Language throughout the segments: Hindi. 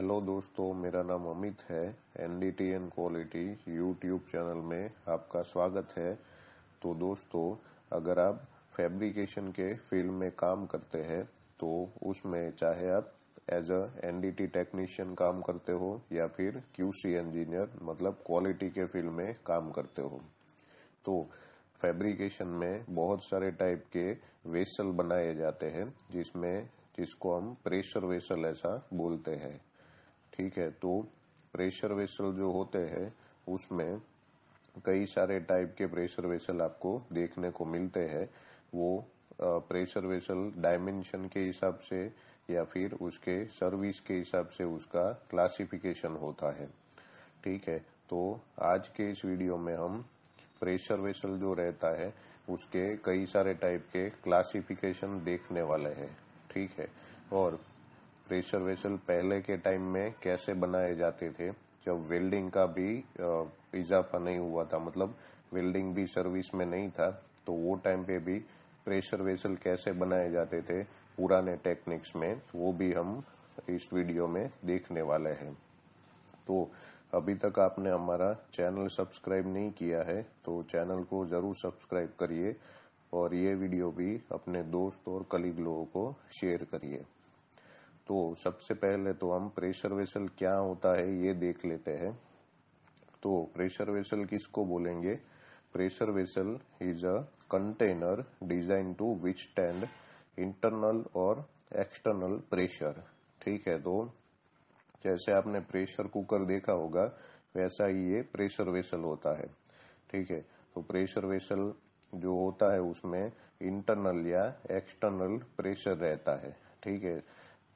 हेलो दोस्तों मेरा नाम अमित है एनडीटीएन क्वालिटी यूट्यूब चैनल में आपका स्वागत है तो दोस्तों अगर आप फैब्रिकेशन के फील्ड में काम करते हैं तो उसमें चाहे आप एज अ एनडीटी टेक्नीशियन काम करते हो या फिर क्यूसी इंजीनियर मतलब क्वालिटी के फील्ड में काम करते हो तो फैब्रिकेशन में बहुत सारे टाइप के वेसल बनाए जाते हैं जिसमें जिसको हम प्रेशर वेसल ऐसा बोलते हैं ठीक है तो प्रेशर वेसल जो होते हैं उसमें कई सारे टाइप के प्रेशर वेसल आपको देखने को मिलते हैं वो प्रेशर वेसल डायमेंशन के हिसाब से या फिर उसके सर्विस के हिसाब से उसका क्लासिफिकेशन होता है ठीक है तो आज के इस वीडियो में हम प्रेशर वेसल जो रहता है उसके कई सारे टाइप के क्लासिफिकेशन देखने वाले हैं ठीक है और प्रेशर वेसल पहले के टाइम में कैसे बनाए जाते थे जब वेल्डिंग का भी इजाफा नहीं हुआ था मतलब वेल्डिंग भी सर्विस में नहीं था तो वो टाइम पे भी प्रेशर वेसल कैसे बनाए जाते थे पुराने टेक्निक्स में वो भी हम इस वीडियो में देखने वाले हैं तो अभी तक आपने हमारा चैनल सब्सक्राइब नहीं किया है तो चैनल को जरूर सब्सक्राइब करिए और ये वीडियो भी अपने दोस्त और कलीग लोगों को शेयर करिए तो सबसे पहले तो हम प्रेशर वेसल क्या होता है ये देख लेते हैं तो प्रेशर वेसल किसको बोलेंगे pressure vessel is a container design to which tend internal और एक्सटर्नल प्रेशर ठीक है तो जैसे आपने प्रेशर कुकर देखा होगा वैसा ही ये प्रेशर वेसल होता है ठीक है तो प्रेशर वेसल जो होता है उसमें इंटरनल या एक्सटर्नल प्रेशर रहता है ठीक है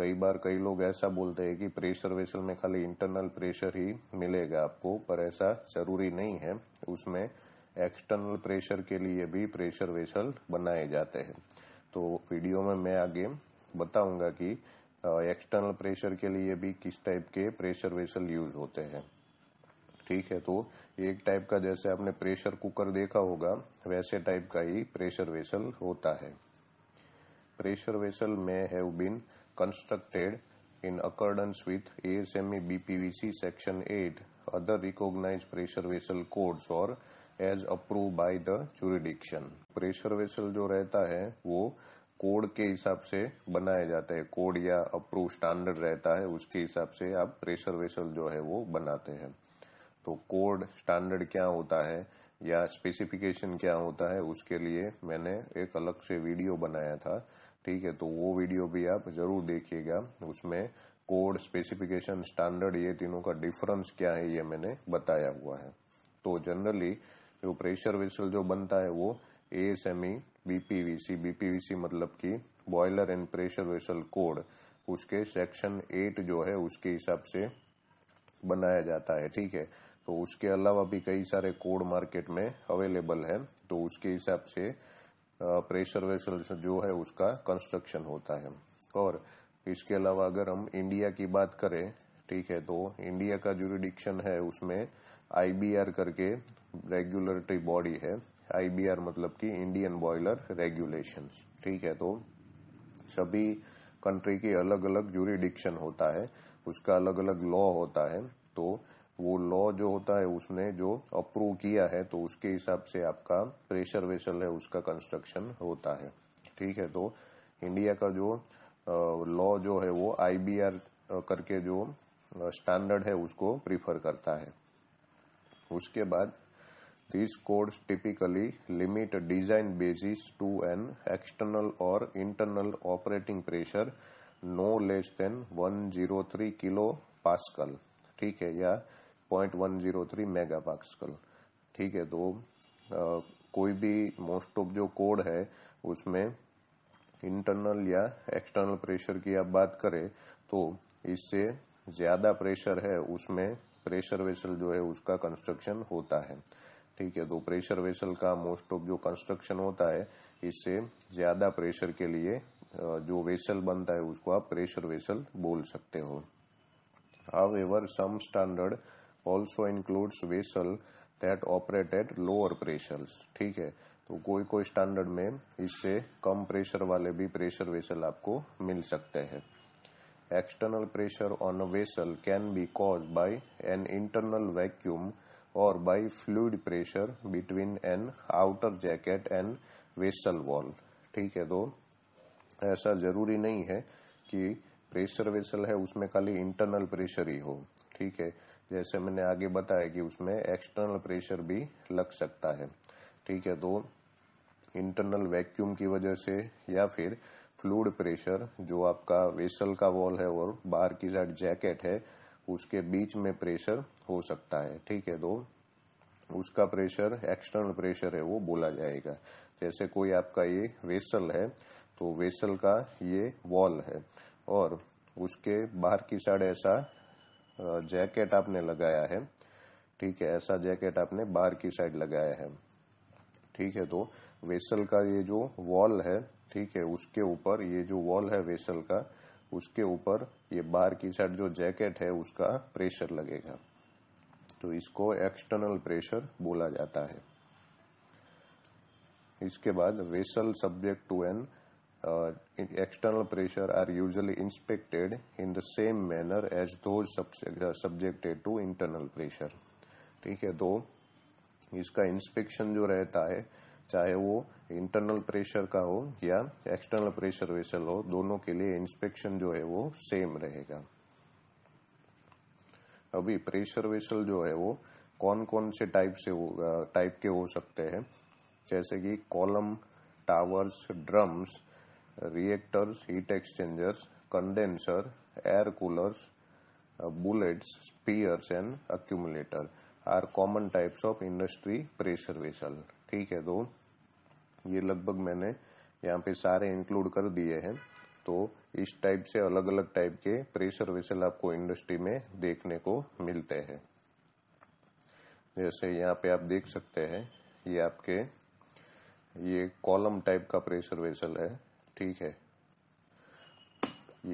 कई बार कई लोग ऐसा बोलते हैं कि प्रेशर वेसल में खाली इंटरनल प्रेशर ही मिलेगा आपको पर ऐसा जरूरी नहीं है उसमें एक्सटर्नल प्रेशर के लिए भी प्रेशर वेसल बनाए जाते हैं तो वीडियो में मैं आगे बताऊंगा कि एक्सटर्नल प्रेशर के लिए भी किस टाइप के प्रेशर वेसल यूज होते हैं ठीक है तो एक टाइप का जैसे आपने प्रेशर कुकर देखा होगा वैसे टाइप का ही प्रेशर वेसल होता है प्रेशर वेसल में है been constructed in accordance with ASME BPVC Section 8, other recognized pressure vessel codes or as approve by the jurisdiction. Pressure vessel जो रहता है वो कोड के हिसाब से बनाया जाता है कोड या अप्रूव स्टैंडर्ड रहता है उसके हिसाब से आप प्रेशर वेसल जो है वो बनाते हैं तो कोड स्टैंडर्ड क्या होता है या स्पेसिफिकेशन क्या होता है उसके लिए मैंने एक अलग से वीडियो बनाया था ठीक है तो वो वीडियो भी आप जरूर देखिएगा उसमें कोड स्पेसिफिकेशन स्टैंडर्ड ये तीनों का डिफरेंस क्या है ये मैंने बताया हुआ है तो जनरली जो प्रेशर वेसल जो बनता है वो A S M E बीपीवीसी BPVC मतलब कि boiler and pressure vessel code उसके सेक्शन एट जो है उसके हिसाब से बनाया जाता है ठीक है तो उसके अलावा भी कई सारे कोड मार्केट में अवेलेबल है तो उसके हिसाब से प्रेशर वेसल जो है उसका कंस्ट्रक्शन होता है और इसके अलावा अगर हम इंडिया की बात करें ठीक है तो इंडिया का जुरिडिक्शन है उसमें आईबीआर करके रेगुलेटरी बॉडी है आईबीआर मतलब कि इंडियन बॉयलर रेगुलेशन ठीक है तो सभी कंट्री के अलग अलग जुरिडिक्शन होता है उसका अलग अलग लॉ होता है तो वो लॉ जो होता है उसने जो अप्रूव किया है तो उसके हिसाब से आपका प्रेशर वेसल है उसका कंस्ट्रक्शन होता है ठीक है तो इंडिया का जो लॉ जो है वो आईबीआर करके जो स्टैंडर्ड है उसको प्रीफर करता है उसके बाद this codes typically limit design basis to an external और internal operating pressure no less than 103 kilo pascal ठीक है या point one zero three mega pascal ठीक है तो आ, कोई भी मोस्ट ऑफ जो कोड है उसमें इंटरनल या एक्सटर्नल प्रेशर की आप बात करें तो इससे ज्यादा प्रेशर है उसमें प्रेशर वेसल जो है उसका कंस्ट्रक्शन होता है ठीक है तो प्रेशर वेसल का मोस्ट ऑफ जो कंस्ट्रक्शन होता है इससे ज्यादा प्रेशर के लिए जो वेसल बनता है उसको आप प्रेशर वेसल बोल सकते हो however some standard also includes vessel that operate at lower pressures ठीक है तो कोई कोई स्टैंडर्ड में इससे कम प्रेशर वाले भी प्रेशर वेसल आपको मिल सकते हैं external pressure on a vessel can be cause by an internal vacuum और by fluid pressure between an outer jacket and vessel wall ठीक है तो ऐसा जरूरी नहीं है कि प्रेशर वेसल है उसमें खाली इंटरनल प्रेशर ही हो ठीक है जैसे मैंने आगे बताया कि उसमें एक्सटर्नल प्रेशर भी लग सकता है ठीक है तो इंटरनल वैक्यूम की वजह से या फिर फ्लूड प्रेशर जो आपका वेसल का वॉल है और बाहर की साइड जैकेट है उसके बीच में प्रेशर हो सकता है ठीक है तो उसका प्रेशर एक्सटर्नल प्रेशर है वो बोला जाएगा जैसे कोई आपका ये वेसल है तो वेसल का ये वॉल है और उसके बाहर की साइड ऐसा जैकेट आपने लगाया है ठीक है ऐसा जैकेट आपने बाहर की साइड लगाया है ठीक है तो वेसल का ये जो वॉल है ठीक है उसके ऊपर ये जो वॉल है वेसल का उसके ऊपर ये बाहर की साइड जो जैकेट है उसका प्रेशर लगेगा तो इसको एक्सटर्नल प्रेशर बोला जाता है इसके बाद vessel subject to an external pressure are usually inspected in the same manner as those subjected to internal pressure ठीक है तो इसका इंस्पेक्शन जो रहता है चाहे वो इंटरनल प्रेशर का हो या एक्सटर्नल प्रेशर वेसल हो दोनों के लिए इंस्पेक्शन जो है वो सेम रहेगा अभी प्रेशर वेसल जो है वो कौन कौन से टाइप से टाइप के हो सकते हैं जैसे कि column towers drums reactors, heat exchangers, condenser, air coolers, uh, bullets, spears and accumulator are common types of industry pressure vessel. ठीक है तो ये लगभग मैंने यहाँ पे सारे इंक्लूड कर दिए हैं तो इस टाइप से अलग अलग टाइप के प्रेशर वेसल आपको इंडस्ट्री में देखने को मिलते हैं जैसे यहाँ पे आप देख सकते हैं ये आपके ये कॉलम टाइप का प्रेशर वेसल है ठीक है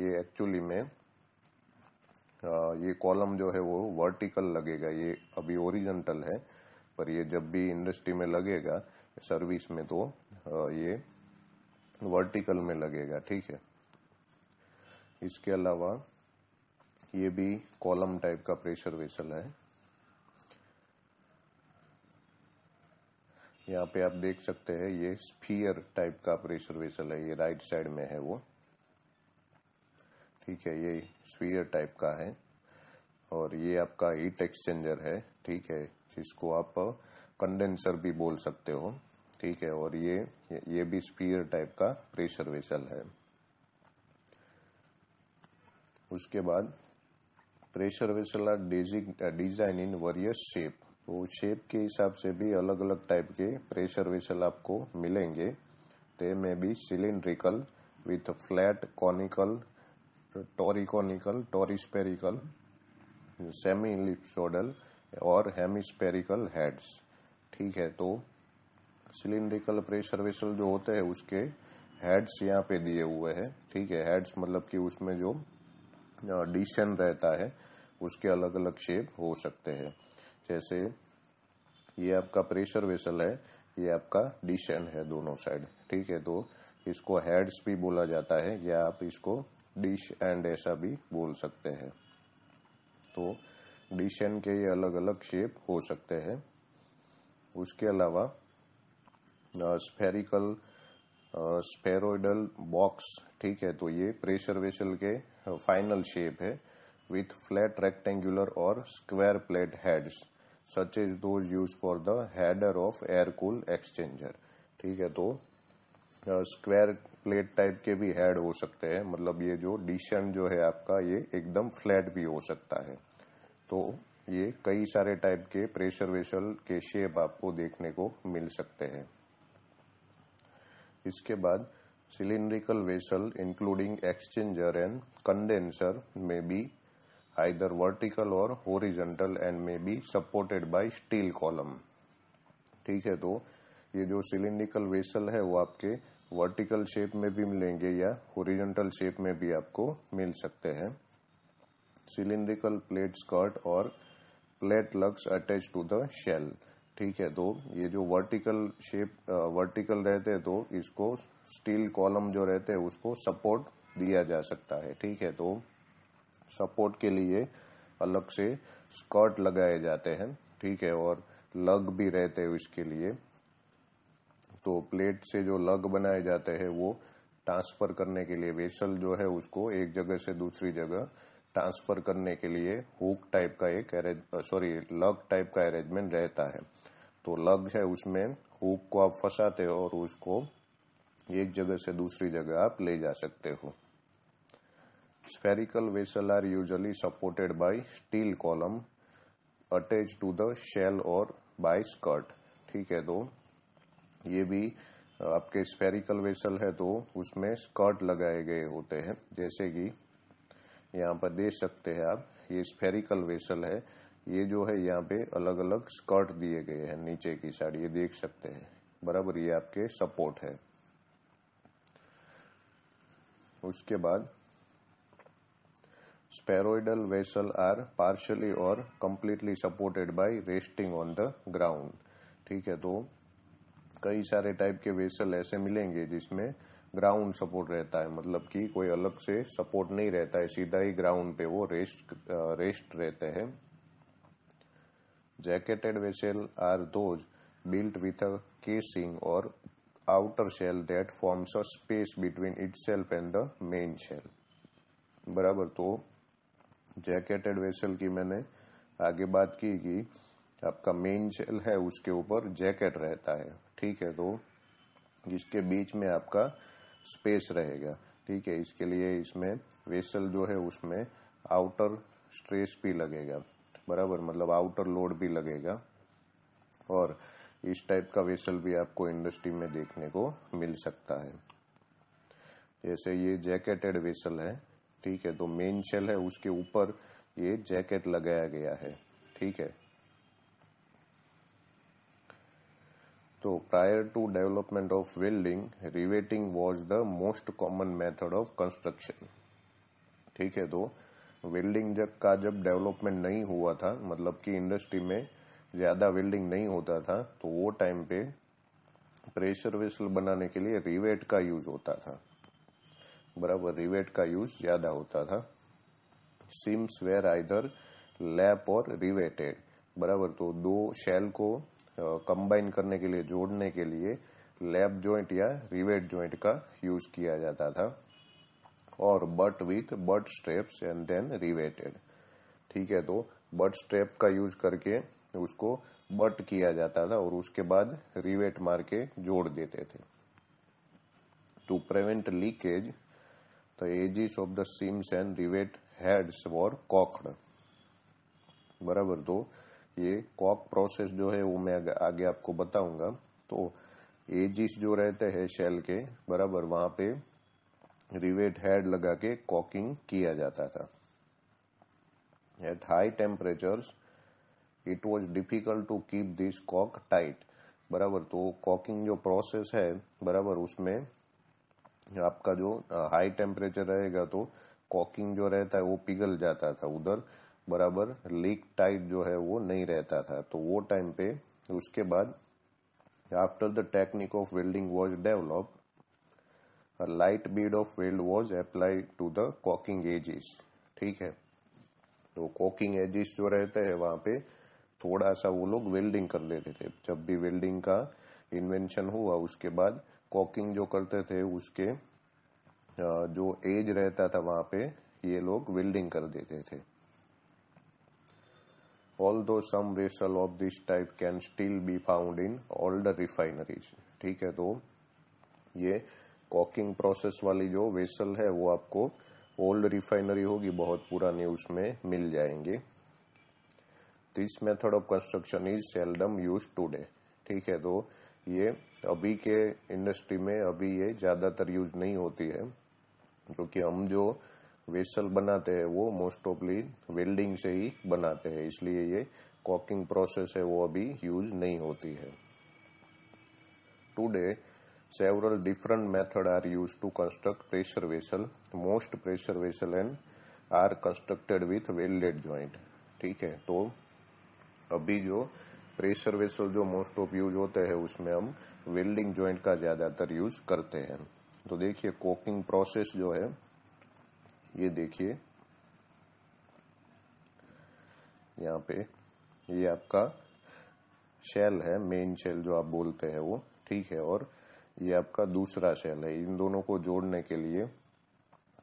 ये एक्चुअली में ये कॉलम जो है वो वर्टिकल लगेगा ये अभी ओरिजेंटल है पर ये जब भी इंडस्ट्री में लगेगा सर्विस में तो ये वर्टिकल में लगेगा ठीक है इसके अलावा ये भी कॉलम टाइप का प्रेशर वेसल है यहाँ पे आप देख सकते हैं ये स्फीयर टाइप का प्रेशर वेसल है ये राइट साइड में है वो ठीक है ये स्फीयर टाइप का है और ये आपका हीट एक्सचेंजर है ठीक है जिसको आप कंडेंसर भी बोल सकते हो ठीक है और ये ये भी स्पीयर टाइप का प्रेशर वेसल है उसके बाद pressure vessel are design in various shape वो तो शेप के हिसाब से भी अलग अलग टाइप के प्रेशर वेसल आपको मिलेंगे ते तो में भी cylindrical with flat conical toriconical torispherical semi ellipsoidal और हेमिस्पेरिकल हेड्स ठीक है तो सिलिंड्रिकल प्रेशर वेसल जो होते हैं उसके हेड्स यहाँ पे दिए हुए हैं ठीक है हेड्स मतलब कि उसमें जो डिशन रहता है उसके अलग अलग शेप हो सकते हैं जैसे ये आपका प्रेशर वेसल है ये आपका डिशन है दोनों साइड ठीक है तो इसको हेड्स भी बोला जाता है या आप इसको डिश एंड ऐसा भी बोल सकते हैं तो डिशन के ये अलग अलग शेप हो सकते हैं उसके अलावा स्फेरिकल स्फेरोइडल बॉक्स ठीक है तो ये प्रेशर वेसल के फाइनल शेप है with flat rectangular or square plate heads such as those use for the header of air cool exchanger ठीक है तो स्क्वायर प्लेट टाइप के भी हेड हो सकते हैं मतलब ये जो डिशन जो है आपका ये एकदम फ्लैट भी हो सकता है तो ये कई सारे टाइप के प्रेशर वेसल के शेप आपको देखने को मिल सकते हैं इसके बाद cylindrical vessel including exchanger and condenser में भी either vertical or horizontal and may be supported by steel column ठीक है तो ये जो सिलिंड्रिकल वेसल है वो आपके वर्टिकल शेप में भी मिलेंगे या होरिजेंटल शेप में भी आपको मिल सकते हैं सिलिंड्रिकल प्लेट स्कर्ट और plate lugs attach to the shell ठीक है तो ये जो वर्टिकल शेप वर्टिकल रहते हैं तो इसको स्टील कॉलम जो रहते हैं उसको सपोर्ट दिया जा सकता है ठीक है तो सपोर्ट के लिए अलग से स्कर्ट लगाए जाते हैं ठीक है और लग भी रहते हैं इसके लिए तो प्लेट से जो लग बनाए जाते हैं वो ट्रांसफर करने के लिए वेसल जो है उसको एक जगह से दूसरी जगह ट्रांसफर करने के लिए हुक टाइप का एक अरेंज सॉरी लग टाइप का अरेंजमेंट रहता है तो लग है उसमें हुक को आप फंसाते हो और उसको एक जगह से दूसरी जगह आप ले जा सकते हो Spherical vessels are usually supported by steel column attached to the shell or by skirt ठीक है तो ये भी आपके स्पेरिकल वेसल है तो उसमें स्कर्ट लगाए गए होते हैं जैसे कि यहाँ पर देख सकते हैं आप ये स्पेरिकल वेसल है ये जो है यहाँ पे अलग अलग स्कर्ट दिए गए हैं नीचे की साइड ये देख सकते हैं बराबर ये आपके सपोर्ट है उसके बाद spheroidal vessel are partially or completely supported by resting on the ground ठीक है तो कई सारे टाइप के वेसल ऐसे मिलेंगे जिसमें ग्राउंड सपोर्ट रहता है मतलब कि कोई अलग से सपोर्ट नहीं रहता है सीधा ही ग्राउंड पे वो रेस्ट रेस्ट रहते हैं jacketed vessel are those built with a casing or outer shell that forms a space between itself and the main shell बराबर तो जैकेटेड वेसल की मैंने आगे बात की कि आपका मेन शेल है उसके ऊपर जैकेट रहता है ठीक है तो जिसके बीच में आपका स्पेस रहेगा ठीक है इसके लिए इसमें वेसल जो है उसमें आउटर स्ट्रेस भी लगेगा बराबर मतलब आउटर लोड भी लगेगा और इस टाइप का वेसल भी आपको इंडस्ट्री में देखने को मिल सकता है जैसे ये जैकेटेड वेसल है ठीक है तो मेन शेल है उसके ऊपर ये जैकेट लगाया गया है ठीक है तो prior to development of welding riveting was the most common method of construction ठीक है तो वेल्डिंग जब का जब डेवलपमेंट नहीं हुआ था मतलब कि इंडस्ट्री में ज्यादा वेल्डिंग नहीं होता था तो वो टाइम पे प्रेशर वेसल बनाने के लिए रिवेट का यूज होता था बराबर रिवेट का यूज ज्यादा होता था seams were either lap or riveted बराबर तो दो शेल को कंबाइन करने के लिए जोड़ने के लिए लैप जॉइंट या रिवेट जॉइंट का यूज किया जाता था और butt with butt straps and then riveted ठीक है तो बट स्ट्रेप का यूज करके उसको बट किया जाता था और उसके बाद रिवेट मार के जोड़ देते थे to prevent leakage The edges of the seams and rivet heads were cocked. बराबर तो ये कॉक प्रोसेस जो है वो मैं आगे, आगे आपको बताऊंगा तो एजिस जो रहते हैं शेल के बराबर वहां पे रिवेट हेड लगा के कॉकिंग किया जाता था at high temperatures it was difficult to keep this कॉक टाइट बराबर तो कॉकिंग जो प्रोसेस है बराबर उसमें आपका जो हाई टेम्परेचर रहेगा तो कॉकिंग जो रहता है वो पिघल जाता था उधर बराबर लीक टाइट जो है वो नहीं रहता था तो वो टाइम पे उसके बाद after the technique of welding was develop light bead of weld was apply to the caulking edges ठीक है तो कॉकिंग एजिस जो रहते हैं वहां पे थोड़ा सा वो लोग वेल्डिंग कर लेते थे जब भी वेल्डिंग का इन्वेंशन हुआ उसके बाद कॉकिंग जो करते थे उसके जो एज रहता था वहां पे ये लोग वेल्डिंग कर देते थे although some vessel of this type can still be found in older refineries ठीक है तो ये कॉकिंग प्रोसेस वाली जो वेसल है वो आपको ओल्ड रिफाइनरी होगी बहुत पुरानी उसमें मिल जाएंगे this method of construction is seldom use today ठीक है तो ये अभी के इंडस्ट्री में अभी ये ज्यादातर यूज नहीं होती है क्योंकि हम जो वेसल बनाते हैं वो मोस्ट ऑफ ली वेल्डिंग से ही बनाते हैं इसलिए ये कॉकिंग प्रोसेस है वो अभी यूज नहीं होती है today several different method are use to construct pressure vessel most pressure vessel and are constructed with welded joint ठीक है तो अभी जो प्रेशर वेसल जो मोस्ट ऑफ यूज होते हैं उसमें हम वेल्डिंग ज्वाइंट का ज्यादातर यूज करते हैं तो देखिए कोकिंग प्रोसेस जो है ये देखिए यहाँ पे ये आपका शेल है मेन शेल जो आप बोलते हैं वो ठीक है और ये आपका दूसरा शेल है इन दोनों को जोड़ने के लिए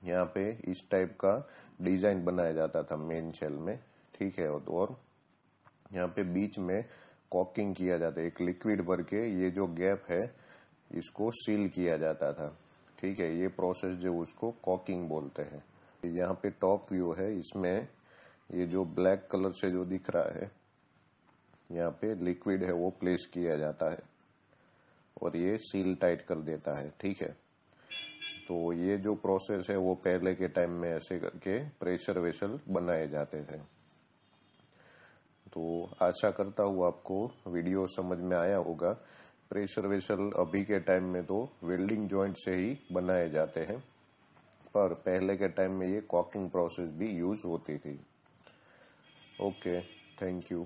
यहाँ पे इस टाइप का डिजाइन बनाया जाता था मेन शेल में ठीक है और यहाँ पे बीच में कॉकिंग किया जाता है एक लिक्विड भर के ये जो गैप है इसको सील किया जाता था ठीक है ये प्रोसेस जो उसको कॉकिंग बोलते हैं यहाँ पे टॉप व्यू है इसमें ये जो ब्लैक कलर से जो दिख रहा है यहाँ पे लिक्विड है वो प्लेस किया जाता है और ये सील टाइट कर देता है ठीक है तो ये जो प्रोसेस है वो पहले के टाइम में ऐसे करके प्रेशर वेसल बनाए जाते थे तो आशा करता हूँ आपको वीडियो समझ में आया होगा प्रेशर वेसल अभी के टाइम में तो वेल्डिंग ज्वाइंट से ही बनाए जाते हैं पर पहले के टाइम में ये कॉकिंग प्रोसेस भी यूज होती थी ओके थैंक यू